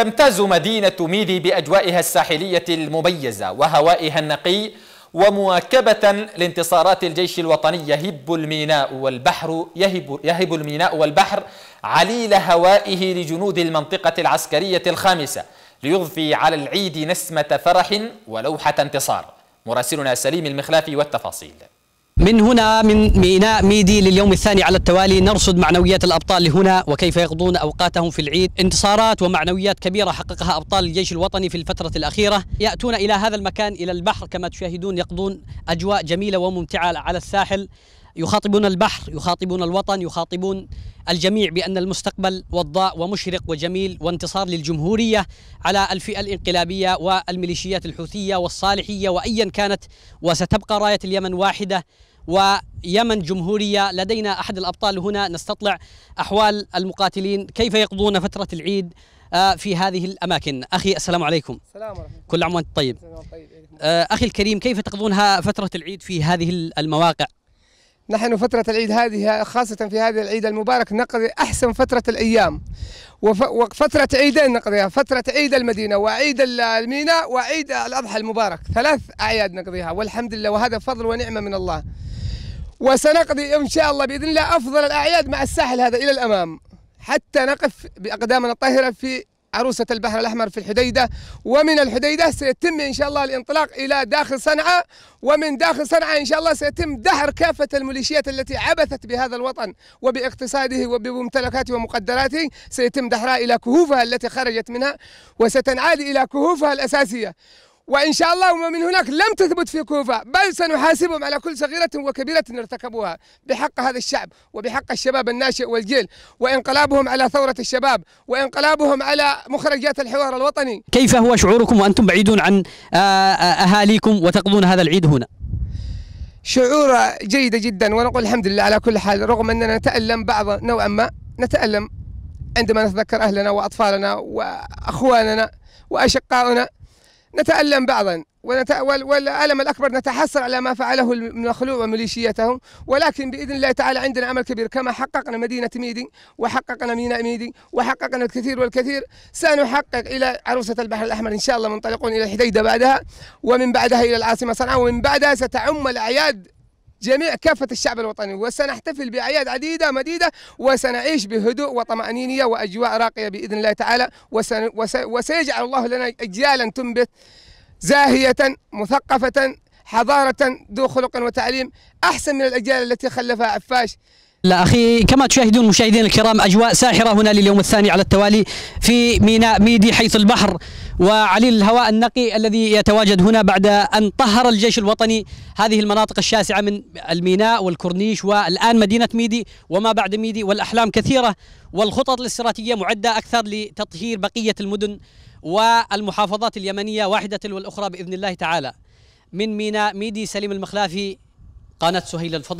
تمتاز مدينة ميدي بأجوائها الساحلية المميزة وهوائها النقي ومواكبة لانتصارات الجيش الوطني يهب الميناء والبحر يهب, يهب الميناء والبحر عليل هوائه لجنود المنطقة العسكرية الخامسة ليضفي على العيد نسمة فرح ولوحة انتصار مراسلنا سليم المخلافي والتفاصيل من هنا من ميناء ميدي لليوم الثاني على التوالي نرصد معنويات الأبطال هنا وكيف يقضون أوقاتهم في العيد انتصارات ومعنويات كبيرة حققها أبطال الجيش الوطني في الفترة الأخيرة يأتون إلى هذا المكان إلى البحر كما تشاهدون يقضون أجواء جميلة وممتعة على الساحل يخاطبون البحر يخاطبون الوطن يخاطبون الجميع بأن المستقبل وضاء ومشرق وجميل وانتصار للجمهورية على الفئة الانقلابية والميليشيات الحوثية والصالحية وأيا كانت وستبقى راية اليمن واحدة ويمن جمهورية لدينا أحد الأبطال هنا نستطلع أحوال المقاتلين كيف يقضون فترة العيد آه، في هذه الأماكن أخي السلام عليكم السلام عليكم كل عام وأنت طيب آه، أخي الكريم كيف تقضونها فترة العيد في هذه المواقع نحن فترة العيد هذه خاصة في هذا العيد المبارك نقضي أحسن فترة الأيام وفترة عيدين نقضيها فترة عيد المدينة وعيد الميناء وعيد الأضحى المبارك ثلاث أعياد نقضيها والحمد لله وهذا فضل ونعمة من الله وسنقضي إن شاء الله بإذن الله أفضل الأعياد مع الساحل هذا إلى الأمام حتى نقف بأقدامنا الطاهرة في عروسة البحر الأحمر في الحديدة ومن الحديدة سيتم إن شاء الله الانطلاق إلى داخل صنعاء ومن داخل صنعاء إن شاء الله سيتم دحر كافة الميليشيات التي عبثت بهذا الوطن وباقتصاده وبممتلكاته ومقدراته سيتم دحرها إلى كهوفها التي خرجت منها وستنعاد إلى كهوفها الأساسية وإن شاء الله ومن هناك لم تثبت في كوفة بل سنحاسبهم على كل صغيرة وكبيرة ارتكبوها بحق هذا الشعب وبحق الشباب الناشئ والجيل وانقلابهم على ثورة الشباب وانقلابهم على مخرجات الحوار الوطني كيف هو شعوركم وأنتم بعيدون عن أهاليكم وتقضون هذا العيد هنا؟ شعور جيدة جدا ونقول الحمد لله على كل حال رغم أننا نتألم بعض نوعا ما نتألم عندما نتذكر أهلنا وأطفالنا وأخواننا وأشقاؤنا نتألم بعضا والألم الأكبر نتحسر على ما فعله المخلوع وميليشيتهم ولكن بإذن الله تعالى عندنا عمل كبير كما حققنا مدينة ميدي وحققنا ميناء ميدي وحققنا الكثير والكثير سنحقق إلى عروسة البحر الأحمر إن شاء الله منطلقون إلى حديدة بعدها ومن بعدها إلى العاصمة صنعاء ومن بعدها ستعم الأعياد جميع كافة الشعب الوطني وسنحتفل بأعياد عديدة مديدة وسنعيش بهدوء وطمأنينة وأجواء راقية بإذن الله تعالى وسن وسيجعل الله لنا أجيالا تنبت زاهية مثقفة حضارة ذو خلق وتعليم أحسن من الأجيال التي خلفها عفاش لا أخي كما تشاهدون مشاهدين الكرام أجواء ساحرة هنا لليوم الثاني على التوالي في ميناء ميدي حيث البحر وعليل الهواء النقي الذي يتواجد هنا بعد أن طهر الجيش الوطني هذه المناطق الشاسعة من الميناء والكورنيش والآن مدينة ميدي وما بعد ميدي والأحلام كثيرة والخطط الاستراتيجية معدة أكثر لتطهير بقية المدن والمحافظات اليمنية واحدة تلو الأخرى بإذن الله تعالى من ميناء ميدي سليم المخلافي قناة سهيل الفضل